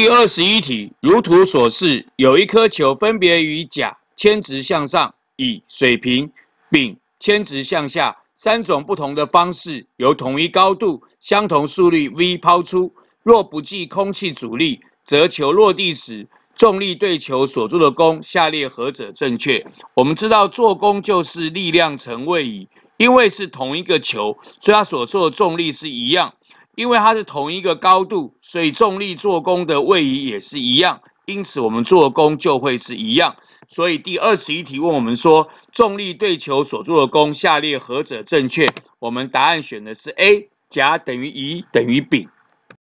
第二十一题，如图所示，有一颗球分别与甲铅直向上、乙水平、丙铅直向下三种不同的方式，由同一高度、相同速率 v 抛出。若不计空气阻力，则球落地时重力对球所做的功，下列何者正确？我们知道，做功就是力量乘位移。因为是同一个球，所以它所做的重力是一样。因为它是同一个高度，所以重力做功的位移也是一样，因此我们做功就会是一样。所以第二十一题问我们说，重力对球所做的功，下列何者正确？我们答案选的是 A，甲等于乙等于丙。